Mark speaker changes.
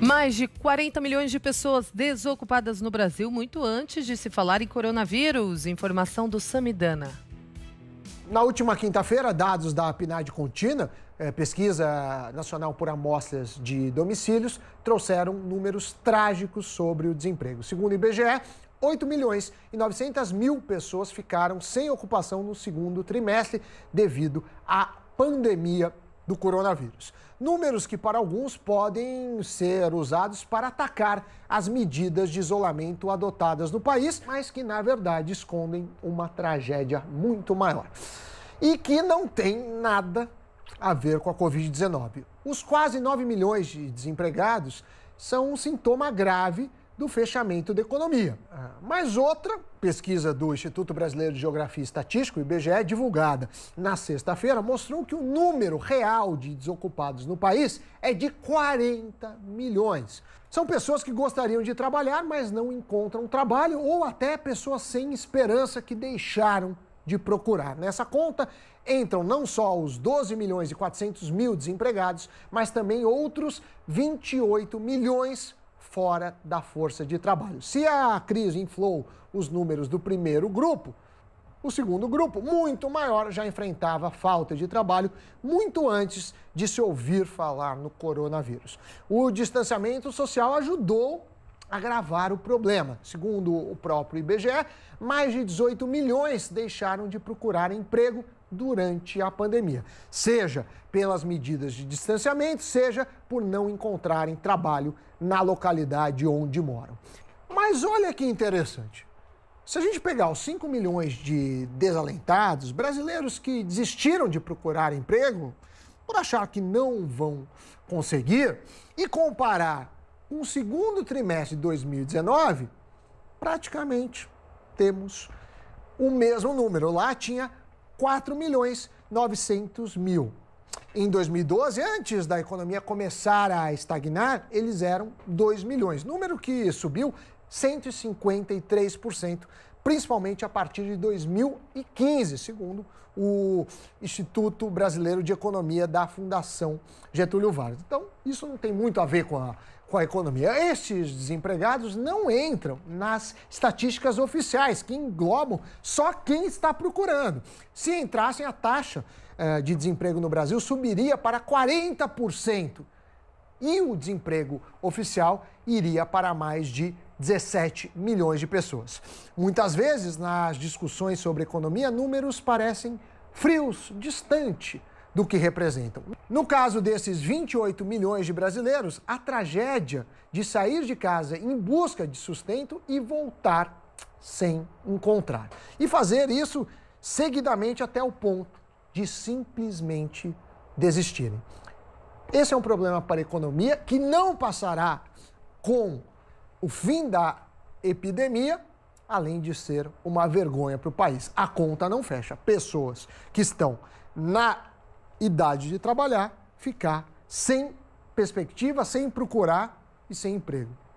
Speaker 1: Mais de 40 milhões de pessoas desocupadas no Brasil muito antes de se falar em coronavírus. Informação do Samidana. Na última quinta-feira, dados da PNAD Contina, é, pesquisa nacional por amostras de domicílios, trouxeram números trágicos sobre o desemprego. Segundo o IBGE, 8 milhões e 900 mil pessoas ficaram sem ocupação no segundo trimestre devido à pandemia do coronavírus. Números que, para alguns, podem ser usados para atacar as medidas de isolamento adotadas no país, mas que, na verdade, escondem uma tragédia muito maior e que não tem nada a ver com a Covid-19. Os quase 9 milhões de desempregados são um sintoma grave do fechamento da economia. Ah, mas outra pesquisa do Instituto Brasileiro de Geografia e Estatística, o IBGE, divulgada na sexta-feira, mostrou que o número real de desocupados no país é de 40 milhões. São pessoas que gostariam de trabalhar, mas não encontram trabalho, ou até pessoas sem esperança que deixaram de procurar. Nessa conta entram não só os 12 milhões e 400 mil desempregados, mas também outros 28 milhões fora da força de trabalho. Se a crise inflou os números do primeiro grupo, o segundo grupo, muito maior, já enfrentava falta de trabalho muito antes de se ouvir falar no coronavírus. O distanciamento social ajudou a agravar o problema. Segundo o próprio IBGE, mais de 18 milhões deixaram de procurar emprego durante a pandemia, seja pelas medidas de distanciamento, seja por não encontrarem trabalho na localidade onde moram. Mas olha que interessante. Se a gente pegar os 5 milhões de desalentados, brasileiros que desistiram de procurar emprego por achar que não vão conseguir, e comparar com o segundo trimestre de 2019, praticamente temos o mesmo número. Lá tinha 4 milhões 900 mil. Em 2012, antes da economia começar a estagnar, eles eram 2 milhões, número que subiu 153% principalmente a partir de 2015, segundo o Instituto Brasileiro de Economia da Fundação Getúlio Vargas. Então, isso não tem muito a ver com a, com a economia. Estes desempregados não entram nas estatísticas oficiais, que englobam só quem está procurando. Se entrassem, a taxa eh, de desemprego no Brasil subiria para 40% e o desemprego oficial iria para mais de 17 milhões de pessoas. Muitas vezes, nas discussões sobre economia, números parecem frios, distante do que representam. No caso desses 28 milhões de brasileiros, a tragédia de sair de casa em busca de sustento e voltar sem encontrar. E fazer isso seguidamente até o ponto de simplesmente desistirem. Esse é um problema para a economia que não passará com o fim da epidemia, além de ser uma vergonha para o país. A conta não fecha. Pessoas que estão na idade de trabalhar ficar sem perspectiva, sem procurar e sem emprego.